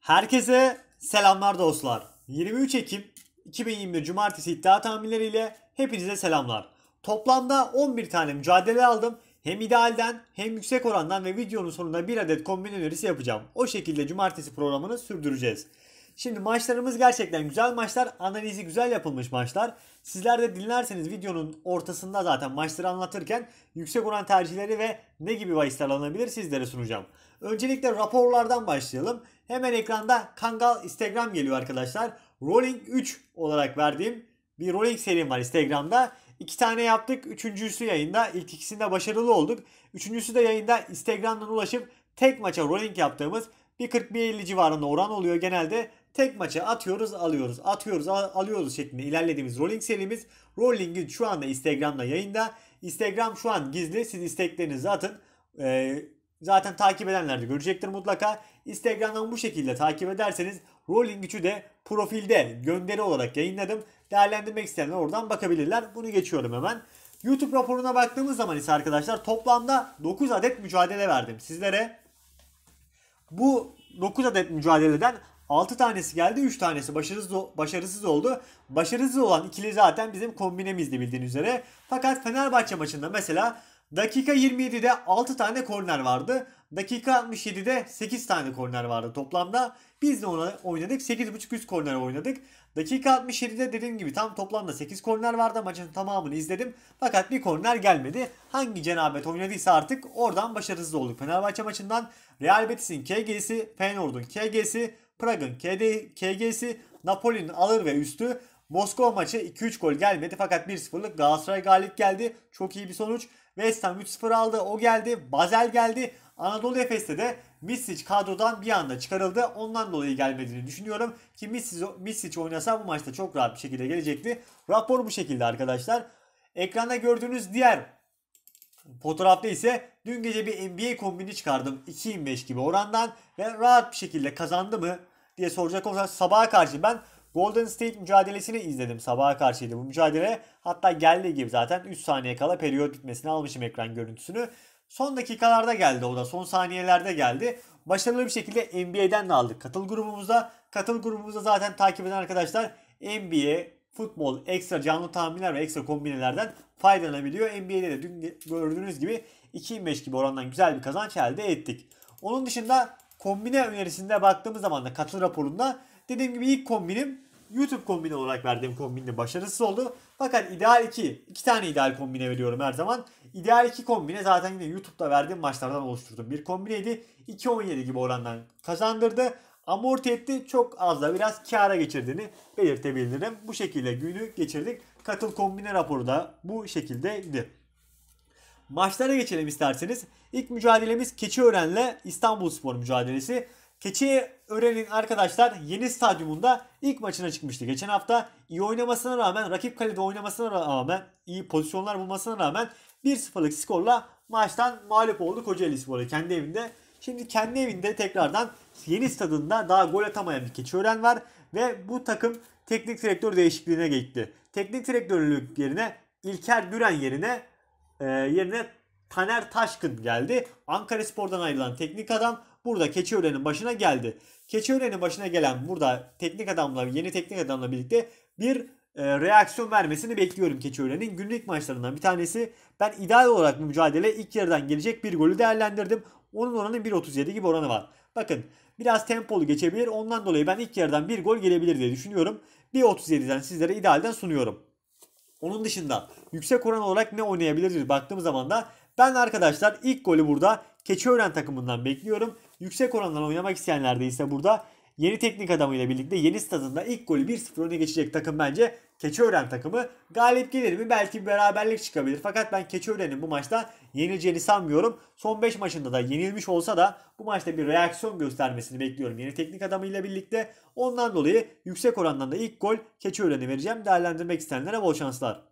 Herkese selamlar dostlar. 23 Ekim 2021 Cumartesi iddia tahminleriyle hepinize selamlar. Toplamda 11 tane mücadele aldım. Hem idealden hem yüksek orandan ve videonun sonunda bir adet kombin önerisi yapacağım. O şekilde cumartesi programını sürdüreceğiz. Şimdi maçlarımız gerçekten güzel maçlar. Analizi güzel yapılmış maçlar. Sizler de dinlerseniz videonun ortasında zaten maçları anlatırken yüksek oran tercihleri ve ne gibi bahisler alınabilir sizlere sunacağım. Öncelikle raporlardan başlayalım. Hemen ekranda Kangal Instagram geliyor arkadaşlar. Rolling 3 olarak verdiğim bir rolling serim var Instagram'da. İki tane yaptık. Üçüncüsü yayında. İlk ikisinde başarılı olduk. Üçüncüsü de yayında Instagram'dan ulaşıp tek maça rolling yaptığımız bir 40-50 civarında oran oluyor genelde. Tek maça atıyoruz alıyoruz atıyoruz alıyoruz şeklinde ilerlediğimiz rolling serimiz. Rolling'in şu anda Instagram'da yayında. Instagram şu an gizli. Siz isteklerinizi atın. Ee, Zaten takip edenler de görecektir mutlaka. Instagram'dan bu şekilde takip ederseniz Rolling 3'ü de profilde gönderi olarak yayınladım. Değerlendirmek isteyenler oradan bakabilirler. Bunu geçiyorum hemen. YouTube raporuna baktığımız zaman ise arkadaşlar toplamda 9 adet mücadele verdim sizlere. Bu 9 adet mücadeleden 6 tanesi geldi 3 tanesi başarısız, başarısız oldu. Başarısız olan ikili zaten bizim kombinemizdi bildiğiniz üzere. Fakat Fenerbahçe maçında mesela Dakika 27'de 6 tane korner vardı. Dakika 67'de 8 tane korner vardı toplamda. Biz de ona oynadık. 8.5 üst korner oynadık. Dakika 67'de dediğim gibi tam toplamda 8 korner vardı. Maçın tamamını izledim. Fakat bir korner gelmedi. Hangi cenabet oynadıysa artık oradan başarısız olduk. Fenerbahçe maçından Real Betis'in KG'si, Feyenoord'un KG'si, Prag'ın KG'si, Napoli'nin alır ve üstü. Moskova maçı 2-3 gol gelmedi fakat 1-0'lık Galatasaray galip geldi. Çok iyi bir sonuç. West Ham 3-0 aldı. O geldi. Bazel geldi. Anadolu Efes'te de Misic kadrodan bir anda çıkarıldı. Ondan dolayı gelmediğini düşünüyorum. Ki Misic, Misic oynasa bu maçta çok rahat bir şekilde gelecekti. Rapor bu şekilde arkadaşlar. Ekranda gördüğünüz diğer fotoğrafta ise dün gece bir NBA kombini çıkardım. 2-25 gibi orandan ve rahat bir şekilde kazandı mı diye soracak olursak sabaha karşı ben Golden State mücadelesini izledim sabaha karşıydı bu mücadele. Hatta geldiği gibi zaten 3 saniye kala periyot bitmesini almışım ekran görüntüsünü. Son dakikalarda geldi o da son saniyelerde geldi. Başarılı bir şekilde NBA'den de aldık katıl grubumuza. Katıl grubumuza zaten takip eden arkadaşlar NBA, futbol, ekstra canlı tahminler ve ekstra kombinelerden faydalanabiliyor. NBA'de de dün gördüğünüz gibi 2-25 gibi orandan güzel bir kazanç elde ettik. Onun dışında kombine önerisinde baktığımız zaman da katıl raporunda dediğim gibi ilk kombinim YouTube kombini olarak verdiğim kombinde başarısız oldu. Fakat ideal 2, 2 tane ideal kombine veriyorum her zaman. İdeal 2 kombine zaten yine YouTube'da verdiğim maçlardan oluşturduğum bir kombineydi. 2.17 gibi orandan kazandırdı. Amorti etti çok az da biraz kâra geçirdiğini belirtebilirim. Bu şekilde günü geçirdik. Katıl kombine raporu da bu şekildeydi. Maçlara geçelim isterseniz. İlk mücadelemiz Keçiören'le İstanbul Spor mücadelesi. Keçi Ören'in arkadaşlar yeni stadyumunda ilk maçına çıkmıştı. Geçen hafta iyi oynamasına rağmen, rakip kalede oynamasına rağmen, iyi pozisyonlar bulmasına rağmen 1-0'lık skorla maçtan mağlup oldu Kocaeli Spor'a kendi evinde. Şimdi kendi evinde tekrardan yeni stadında daha gol atamayan bir keçi Ören var ve bu takım teknik direktör değişikliğine gitti. Teknik direktörlük yerine İlker Düren yerine e, yerine Taner Taşkın geldi. Ankara Spor'dan ayrılan teknik adam burada Keçiören'in başına geldi. Keçiören'in başına gelen burada teknik adamla yeni teknik adamla birlikte bir e, reaksiyon vermesini bekliyorum Keçiören'in günlük maçlarından bir tanesi. Ben ideal olarak mücadele ilk yarıdan gelecek bir golü değerlendirdim. Onun oranı 1.37 gibi oranı var. Bakın biraz tempolu geçebilir. Ondan dolayı ben ilk yarıdan bir gol gelebilir diye düşünüyorum. 1.37'den sizlere idealden sunuyorum. Onun dışında yüksek oran olarak ne oynayabiliriz baktığım zaman da ben arkadaşlar ilk golü burada Keçiören takımından bekliyorum. Yüksek orandan oynamak isteyenler de ise burada yeni teknik adamıyla birlikte yeni stadında ilk golü 1-0 öne geçecek takım bence Keçiören takımı. Galip gelir mi? Belki bir beraberlik çıkabilir. Fakat ben Keçiören'in bu maçta yenileceğini sanmıyorum. Son 5 maçında da yenilmiş olsa da bu maçta bir reaksiyon göstermesini bekliyorum yeni teknik adamıyla birlikte. Ondan dolayı yüksek orandan da ilk gol Keçiören'e vereceğim. Değerlendirmek isteyenlere bol şanslar.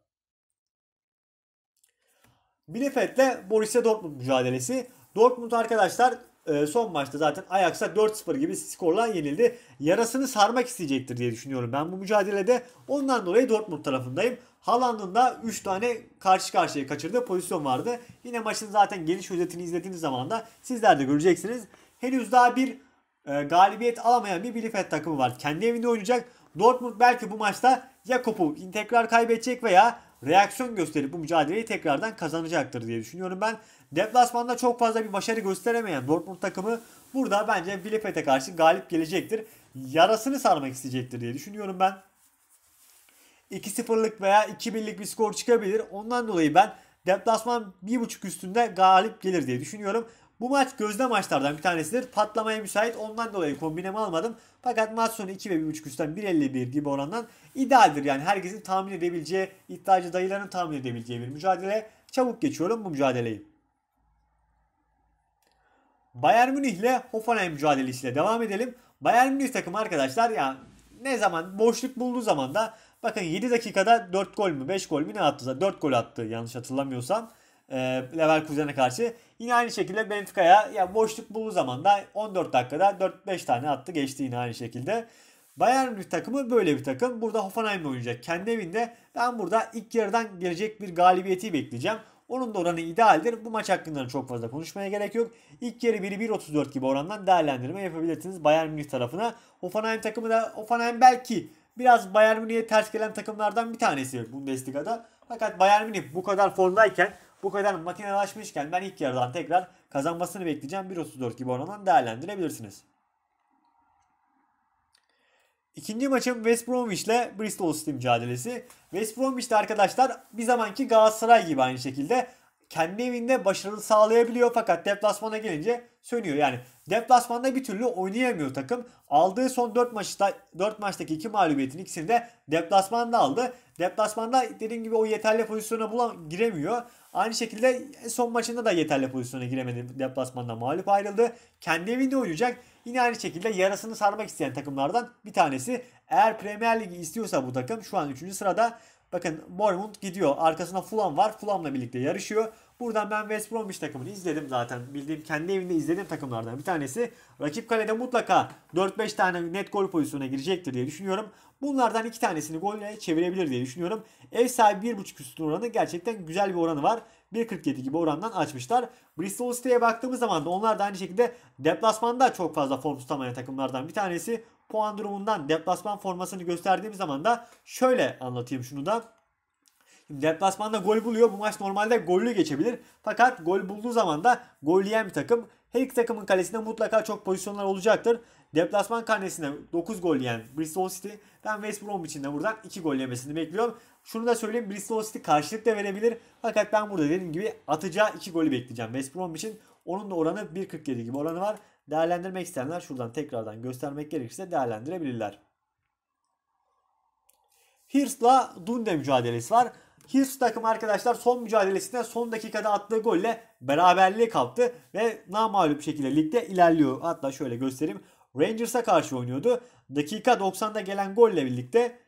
Bielefeld ile Borussia Dortmund mücadelesi. Dortmund arkadaşlar e, son maçta zaten Ajax'a 4-0 gibi skorla yenildi. Yarasını sarmak isteyecektir diye düşünüyorum ben bu mücadelede. Ondan dolayı Dortmund tarafındayım. Haaland'ın da 3 tane karşı karşıya kaçırdığı pozisyon vardı. Yine maçın zaten geniş özetini izlediğiniz zaman da sizler de göreceksiniz. Henüz daha bir e, galibiyet alamayan bir Bielefeld takımı var. Kendi evinde oynayacak. Dortmund belki bu maçta ya kopu tekrar kaybedecek veya reaksiyon gösterip bu mücadeleyi tekrardan kazanacaktır diye düşünüyorum ben. Deplasmanda çok fazla bir başarı gösteremeyen Dortmund takımı burada bence Filipe'te karşı galip gelecektir. Yarasını sarmak isteyecektir diye düşünüyorum ben. 2-0'lık veya 2-1'lik bir skor çıkabilir. Ondan dolayı ben deplasman 1.5 üstünde galip gelir diye düşünüyorum. Bu maç gözde maçlardan bir tanesidir. Patlamaya müsait ondan dolayı kombinemi almadım. Fakat maç sonu 2 ve 1.5 üstten 1.51 gibi orandan idealdir. Yani herkesin tahmin edebileceği, iddiacı dayıların tahmin edebileceği bir mücadele. Çabuk geçiyorum bu mücadeleyi. Bayern Münih ile Hoffenheim mücadelesiyle devam edelim. Bayern Münih takım arkadaşlar ya yani ne zaman boşluk bulduğu zaman da bakın 7 dakikada 4 gol mü 5 gol mü ne attı? 4 gol attı yanlış hatırlamıyorsam e, Leverkusen'e karşı. Yine aynı şekilde Benfica'ya ya boşluk bulduğu zaman da 14 dakikada 4-5 tane attı geçti yine aynı şekilde. Bayern Münih takımı böyle bir takım. Burada Hoffenheim oynayacak kendi evinde. Ben burada ilk yarıdan gelecek bir galibiyeti bekleyeceğim. Onun da oranı idealdir. Bu maç hakkında çok fazla konuşmaya gerek yok. İlk yarı 1-1.34 gibi orandan değerlendirme yapabilirsiniz Bayern Münih tarafına. Hoffenheim takımı da Hoffenheim belki biraz Bayern Münih'e ters gelen takımlardan bir tanesi Bundesliga'da. Fakat Bayern Münih bu kadar formdayken bu kadar makinelaşmışken ben ilk yarıdan tekrar kazanmasını bekleyeceğim. 1.34 gibi oranından değerlendirebilirsiniz. İkinci maçım West Bromwich ile Bristol City mücadelesi. West Bromwich de arkadaşlar bir zamanki Galatasaray gibi aynı şekilde kendi evinde başarılı sağlayabiliyor fakat deplasmana gelince sönüyor. Yani deplasmanda bir türlü oynayamıyor takım. Aldığı son 4 maçta 4 maçtaki 2 mağlubiyetin ikisini de deplasmanda aldı. Deplasmanda dediğim gibi o yeterli pozisyona bulan giremiyor. Aynı şekilde son maçında da yeterli pozisyona giremedi. Deplasmanda mağlup ayrıldı. Kendi evinde oynayacak. Yine aynı şekilde yarasını sarmak isteyen takımlardan bir tanesi. Eğer Premier Ligi istiyorsa bu takım şu an 3. sırada Bakın Bournemouth gidiyor. Arkasında Fulham var. Fulham'la birlikte yarışıyor. Buradan ben West Bromwich takımını izledim zaten. Bildiğim kendi evinde izlediğim takımlardan bir tanesi. Rakip kalede mutlaka 4-5 tane net gol pozisyonuna girecektir diye düşünüyorum. Bunlardan iki tanesini golle çevirebilir diye düşünüyorum. Ev sahibi 1.5 üstün oranı gerçekten güzel bir oranı var. 1.47 gibi orandan açmışlar. Bristol City'ye baktığımız zaman da onlar da aynı şekilde deplasmanda çok fazla form tutamayan takımlardan bir tanesi puan durumundan deplasman formasını gösterdiğim zaman da şöyle anlatayım şunu da. Şimdi deplasmanda gol buluyor. Bu maç normalde gollü geçebilir. Fakat gol bulduğu zaman da gol yiyen bir takım. Her iki takımın kalesinde mutlaka çok pozisyonlar olacaktır. Deplasman karnesinde 9 gol yiyen Bristol City. Ben West Brom için de buradan 2 gol yemesini bekliyorum. Şunu da söyleyeyim Bristol City karşılık da verebilir. Fakat ben burada dediğim gibi atacağı 2 golü bekleyeceğim West Brom için. Onun da oranı 1.47 gibi oranı var. Değerlendirmek isteyenler şuradan tekrardan göstermek gerekirse değerlendirebilirler. Hirs'la Dunde mücadelesi var. Hirst takım arkadaşlar son mücadelesinde son dakikada attığı golle beraberliğe kaptı ve namalup şekilde ligde ilerliyor. Hatta şöyle göstereyim. Rangers'a karşı oynuyordu. Dakika 90'da gelen golle birlikte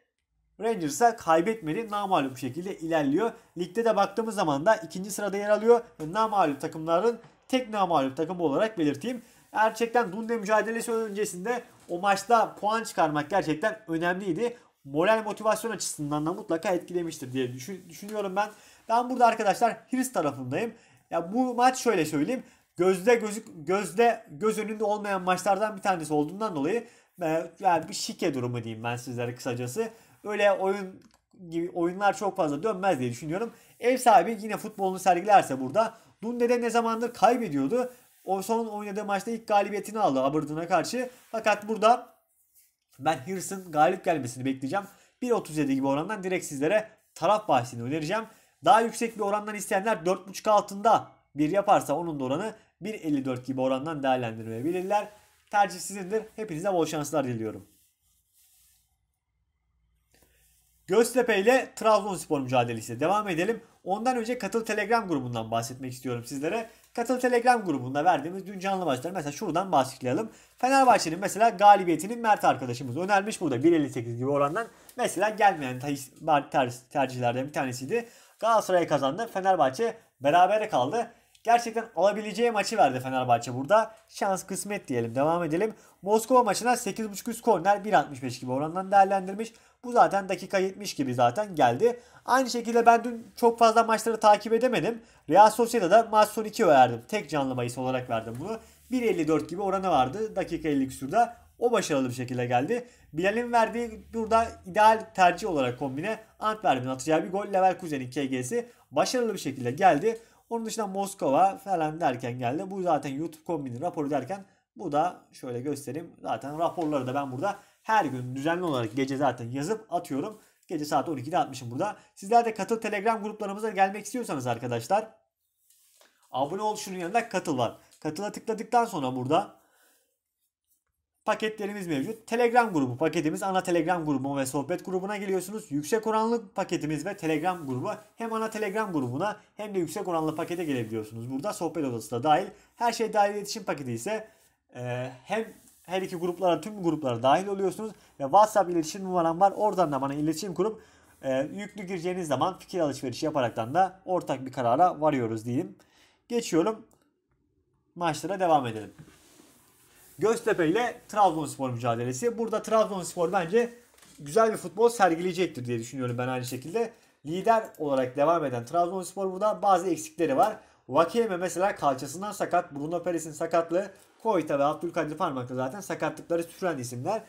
Rangers'a kaybetmedi. Namalup bir şekilde ilerliyor. Ligde de baktığımız zaman da ikinci sırada yer alıyor. Namalup takımların tek namalup takım olarak belirteyim. Gerçekten Dundee mücadelesi öncesinde o maçta puan çıkarmak gerçekten önemliydi. Moral motivasyon açısından da mutlaka etkilemiştir diye düşünüyorum ben. Ben burada arkadaşlar Hris tarafındayım. Ya bu maç şöyle söyleyeyim. Gözde gözük gözde göz önünde olmayan maçlardan bir tanesi olduğundan dolayı e, yani bir şike durumu diyeyim ben sizlere kısacası. Öyle oyun gibi oyunlar çok fazla dönmez diye düşünüyorum. Ev sahibi yine futbolunu sergilerse burada Dunde'de ne zamandır kaybediyordu o son oynadığı maçta ilk galibiyetini aldı Aberdeen'a karşı. Fakat burada ben Hırs'ın galip gelmesini bekleyeceğim. 1.37 gibi orandan direkt sizlere taraf bahsini önereceğim. Daha yüksek bir orandan isteyenler 4.5 altında bir yaparsa onun da oranı 1.54 gibi orandan değerlendirmeyebilirler. Tercih sizindir. Hepinize bol şanslar diliyorum. Göztepe ile Trabzonspor mücadelesi devam edelim. Ondan önce katıl Telegram grubundan bahsetmek istiyorum sizlere. Katıl Telegram grubunda verdiğimiz dün canlı maçları mesela şuradan başlayalım. Fenerbahçe'nin mesela galibiyetini Mert arkadaşımız önermiş. Burada 1.58 gibi orandan mesela gelmeyen tercihlerden bir tanesiydi. Galatasaray kazandı. Fenerbahçe berabere kaldı. Gerçekten alabileceği maçı verdi Fenerbahçe burada. Şans kısmet diyelim. Devam edelim. Moskova maçına 8.5 üst korner 1.65 gibi orandan değerlendirmiş. Bu zaten dakika 70 gibi zaten geldi. Aynı şekilde ben dün çok fazla maçları takip edemedim. Real Sociedad'a maç son 2 verdim. Tek canlı bahis olarak verdim bunu. 1.54 gibi oranı vardı. Dakika 50 küsurda. O başarılı bir şekilde geldi. Bilal'in verdiği burada ideal tercih olarak kombine Antwerp'in atacağı bir gol Leverkusen'in KG'si başarılı bir şekilde geldi. Onun dışında Moskova falan derken geldi. Bu zaten YouTube kombinin raporu derken bu da şöyle göstereyim. Zaten raporları da ben burada her gün düzenli olarak gece zaten yazıp atıyorum. Gece saat 12'de atmışım burada. Sizler de katıl telegram gruplarımıza gelmek istiyorsanız arkadaşlar abone ol şunun yanında katıl var. Katıla tıkladıktan sonra burada paketlerimiz mevcut. Telegram grubu paketimiz ana Telegram grubu ve sohbet grubuna geliyorsunuz. Yüksek oranlı paketimiz ve Telegram grubu hem ana Telegram grubuna hem de yüksek oranlı pakete gelebiliyorsunuz. Burada sohbet odası da dahil. Her şey dahil iletişim paketi ise e, hem her iki gruplara tüm gruplara dahil oluyorsunuz ve WhatsApp iletişim numaram var. Oradan da bana iletişim kurup e, yüklü gireceğiniz zaman fikir alışverişi yaparaktan da ortak bir karara varıyoruz diyeyim. Geçiyorum. Maçlara devam edelim. Göztepe ile Trabzonspor mücadelesi. Burada Trabzonspor bence güzel bir futbol sergileyecektir diye düşünüyorum ben aynı şekilde. Lider olarak devam eden Trabzonspor burada bazı eksikleri var. Vakeme mesela kalçasından sakat, Bruno Peres'in sakatlığı, Koyta ve Abdülkadir Parmak'ta zaten sakatlıkları süren isimler.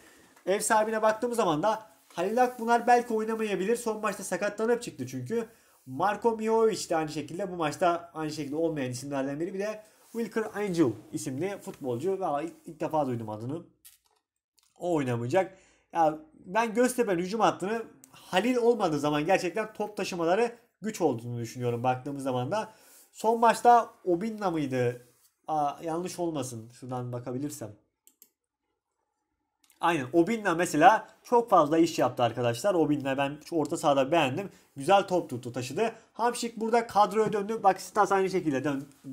Ev sahibine baktığımız zaman da Halil Akbunar belki oynamayabilir. Son maçta sakatlanıp çıktı çünkü. Marko Mihovic de aynı şekilde bu maçta aynı şekilde olmayan isimlerden biri. Bir de Wilker Angel isimli futbolcu. Valla ilk, ilk defa duydum adını. O oynamayacak. Ya ben Göztepe'nin hücum hattını Halil olmadığı zaman gerçekten top taşımaları güç olduğunu düşünüyorum baktığımız zaman da. Son maçta Obinna mıydı? Aa, yanlış olmasın. Şuradan bakabilirsem. Aynen Obinna mesela çok fazla iş yaptı arkadaşlar. Obinna ben şu orta sahada beğendim. Güzel top tuttu taşıdı. Hamşik burada kadroya döndü. Bak Stas aynı şekilde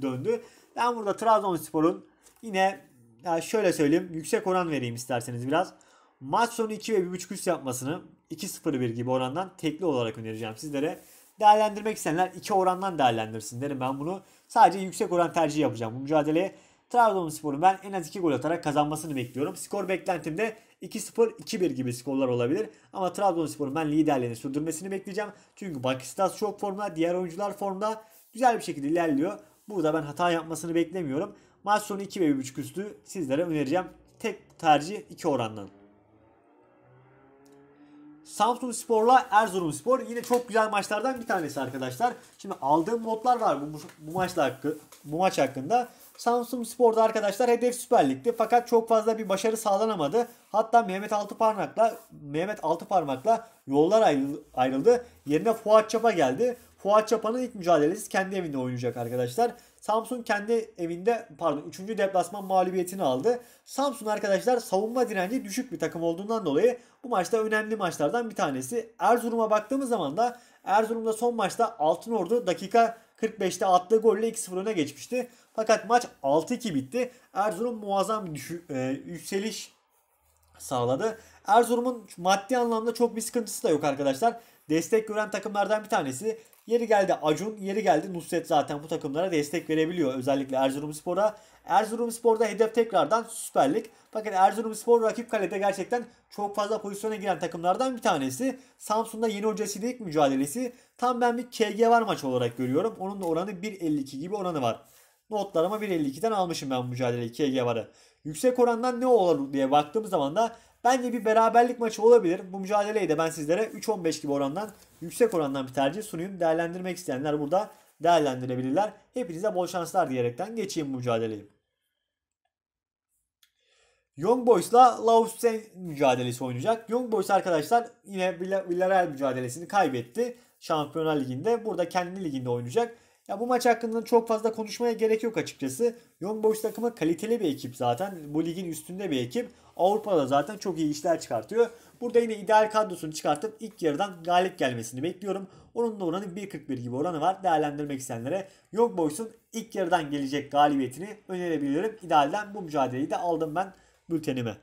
döndü. Ben burada Trabzonspor'un yine yani şöyle söyleyeyim yüksek oran vereyim isterseniz biraz. Maç sonu 2 ve 1.5 üst yapmasını 2-0-1 gibi orandan tekli olarak önereceğim sizlere. Değerlendirmek isteyenler 2 orandan değerlendirsin derim ben bunu. Sadece yüksek oran tercihi yapacağım bu mücadeleye. Trabzonspor'un ben en az 2 gol atarak kazanmasını bekliyorum. Skor beklentimde 2-0-2-1 gibi skorlar olabilir. Ama Trabzonspor'un ben liderliğini sürdürmesini bekleyeceğim. Çünkü Bakistas çok formda, diğer oyuncular formda. Güzel bir şekilde ilerliyor. Burada ben hata yapmasını beklemiyorum. Maç sonu 2 ve 1.5 üstü sizlere önereceğim. Tek tercih 2 orandan. Samsun Spor'la Erzurum Spor yine çok güzel maçlardan bir tanesi arkadaşlar. Şimdi aldığım notlar var bu, bu maçla hakkı, bu maç hakkında. Samsun Spor'da arkadaşlar hedef Süper Lig'di fakat çok fazla bir başarı sağlanamadı. Hatta Mehmet Altıparmak'la Mehmet Altıparmak'la yollar ayrıldı. Yerine Fuat Çapa geldi. Fuat Çapan'ın ilk mücadelesi kendi evinde oynayacak arkadaşlar. Samsun kendi evinde pardon 3. deplasman mağlubiyetini aldı. Samsun arkadaşlar savunma direnci düşük bir takım olduğundan dolayı bu maçta önemli maçlardan bir tanesi. Erzurum'a baktığımız zaman da Erzurum'da son maçta altın ordu dakika 45'te attığı golle 2-0 öne geçmişti. Fakat maç 6-2 bitti. Erzurum muazzam düşü, e, yükseliş sağladı. Erzurum'un maddi anlamda çok bir sıkıntısı da yok arkadaşlar. Destek gören takımlardan bir tanesi. Yeri geldi Acun, yeri geldi Nusret zaten bu takımlara destek verebiliyor. Özellikle Erzurumspor'a. Erzurumspor'da hedef tekrardan Süper Lig. Fakat Erzurumspor rakip kalede gerçekten çok fazla pozisyona giren takımlardan bir tanesi. Samsun'da yeni hocasıyla ilk mücadelesi. Tam ben bir KG var maç olarak görüyorum. Onun da oranı 1.52 gibi oranı var. Notlarıma 1.52'den almışım ben bu mücadeleyi KG varı. Yüksek orandan ne olur diye baktığım zaman da Bence bir beraberlik maçı olabilir. Bu mücadeleyi de ben sizlere 3-15 gibi orandan yüksek orandan bir tercih sunayım. Değerlendirmek isteyenler burada değerlendirebilirler. Hepinize bol şanslar diyerekten geçeyim mücadeleyi. Young Boys'la Lausanne mücadelesi oynayacak. Young Boys arkadaşlar yine Villarreal mücadelesini kaybetti. Şampiyonlar Ligi'nde. Burada kendi liginde oynayacak. Ya bu maç hakkında çok fazla konuşmaya gerek yok açıkçası. Young Boys takımı kaliteli bir ekip zaten. Bu ligin üstünde bir ekip. Avrupa'da zaten çok iyi işler çıkartıyor. Burada yine ideal kadrosunu çıkartıp ilk yarıdan galip gelmesini bekliyorum. Onun da oranı 1.41 gibi oranı var. Değerlendirmek isteyenlere Young Boys'un ilk yarıdan gelecek galibiyetini önerebilirim. İdealden bu mücadeleyi de aldım ben bültenime.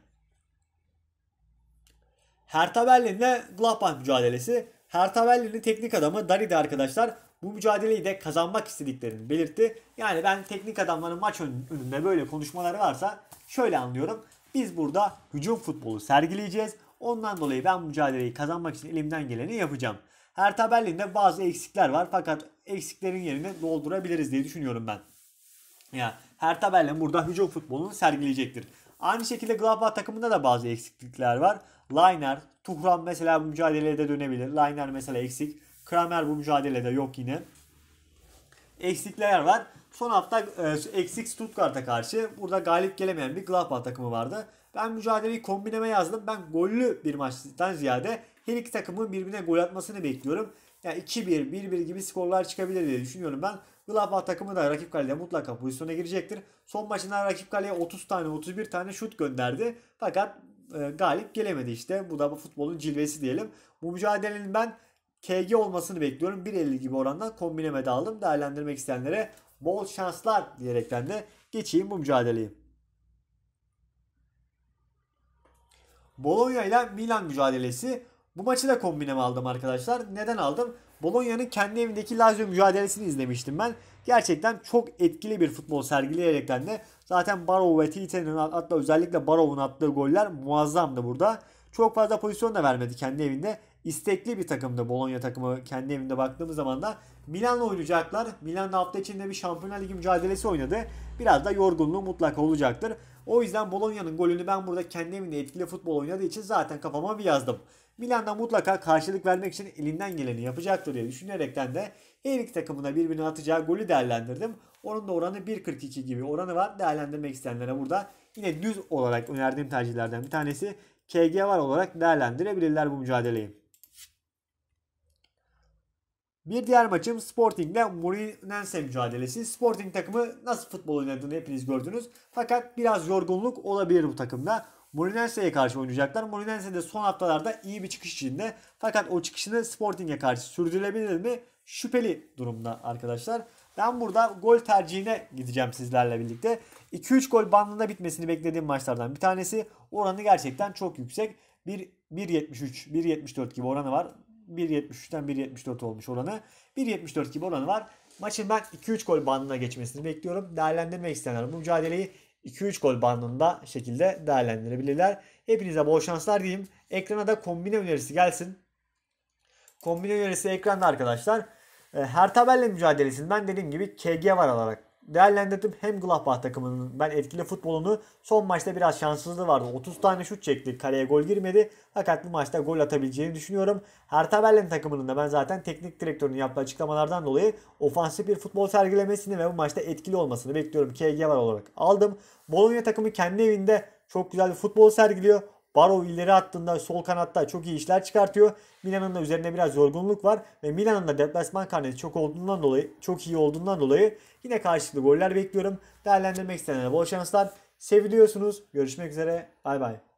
Hertha Berlin'le Gladbach mücadelesi. Hertha Berlin'in teknik adamı Darida arkadaşlar bu mücadeleyi de kazanmak istediklerini belirtti. Yani ben teknik adamların maç önünde böyle konuşmaları varsa şöyle anlıyorum. Biz burada hücum futbolu sergileyeceğiz. Ondan dolayı ben mücadeleyi kazanmak için elimden geleni yapacağım. Her tabellinde bazı eksikler var fakat eksiklerin yerini doldurabiliriz diye düşünüyorum ben. Ya yani her tabellen burada hücum futbolunu sergileyecektir. Aynı şekilde Gladbach takımında da bazı eksiklikler var. Liner, Tuhran mesela bu mücadelede dönebilir. Liner mesela eksik. Kramer bu mücadelede yok yine. Eksikler var. Son hafta e, eksik Stuttgart'a karşı burada galip gelemeyen bir Gladbach takımı vardı. Ben mücadeleyi kombineme yazdım. Ben gollü bir maçtan ziyade her iki takımın birbirine gol atmasını bekliyorum. Yani 2-1, 1-1 gibi skorlar çıkabilir diye düşünüyorum ben. Gladbach takımı da rakip kaleye mutlaka pozisyona girecektir. Son maçından rakip kaleye 30 tane 31 tane şut gönderdi. Fakat e, galip gelemedi işte. Bu da bu futbolun cilvesi diyelim. Bu mücadelenin ben KG olmasını bekliyorum. 1.50 gibi orandan kombineme de aldım. Değerlendirmek isteyenlere bol şanslar diyerekten de geçeyim bu mücadeleyi. Bologna ile Milan mücadelesi. Bu maçı da kombineme aldım arkadaşlar. Neden aldım? Bologna'nın kendi evindeki Lazio mücadelesini izlemiştim ben. Gerçekten çok etkili bir futbol sergileyerekten de zaten Barrow ve Tite'nin hatta özellikle Barrow'un attığı goller muazzamdı burada. Çok fazla pozisyon da vermedi kendi evinde istekli bir takımdı Bologna takımı kendi evinde baktığımız zaman da Milan'la oynayacaklar. Milan hafta içinde bir Şampiyonlar Ligi mücadelesi oynadı. Biraz da yorgunluğu mutlaka olacaktır. O yüzden Bologna'nın golünü ben burada kendi evinde etkili futbol oynadığı için zaten kafama bir yazdım. Milan'da mutlaka karşılık vermek için elinden geleni yapacaktır diye düşünerekten de her iki takımına birbirine atacağı golü değerlendirdim. Onun da oranı 1.42 gibi oranı var. Değerlendirmek isteyenlere burada yine düz olarak önerdiğim tercihlerden bir tanesi KG var olarak değerlendirebilirler bu mücadeleyi. Bir diğer maçım Sporting ile Morinense mücadelesi. Sporting takımı nasıl futbol oynadığını hepiniz gördünüz. Fakat biraz yorgunluk olabilir bu takımda. Morinense'ye karşı oynayacaklar. Morinense de son haftalarda iyi bir çıkış içinde. Fakat o çıkışını Sporting'e karşı sürdürülebilir mi? Şüpheli durumda arkadaşlar. Ben burada gol tercihine gideceğim sizlerle birlikte. 2-3 gol bandında bitmesini beklediğim maçlardan bir tanesi. Oranı gerçekten çok yüksek. Bir 1.73, 1.74 gibi oranı var. 1.73'ten 1.74 olmuş oranı. 1.74 gibi oranı var. Maçın ben 2-3 gol bandına geçmesini bekliyorum. Değerlendirmek isteyenler bu mücadeleyi 2-3 gol bandında şekilde değerlendirebilirler. Hepinize bol şanslar diyeyim. Ekrana da kombine önerisi gelsin. Kombine önerisi ekranda arkadaşlar. Ee, Her tabelle mücadelesinden dediğim gibi KG var alarak değerlendirdim. Hem Gladbach takımının ben etkili futbolunu son maçta biraz şanssızlığı vardı. 30 tane şut çekti. Kaleye gol girmedi. Fakat bu maçta gol atabileceğini düşünüyorum. Hertha Berlin takımının da ben zaten teknik direktörünün yaptığı açıklamalardan dolayı ofansif bir futbol sergilemesini ve bu maçta etkili olmasını bekliyorum. KG var olarak aldım. Bologna takımı kendi evinde çok güzel bir futbol sergiliyor. Barov ileri hattında sol kanatta çok iyi işler çıkartıyor. Milan'ın da üzerinde biraz yorgunluk var ve Milan'ın da deplasman karnesi çok olduğundan dolayı çok iyi olduğundan dolayı yine karşılıklı goller bekliyorum. Değerlendirmek isteyenlere bol şanslar. Seviliyorsunuz. Görüşmek üzere. Bay bay.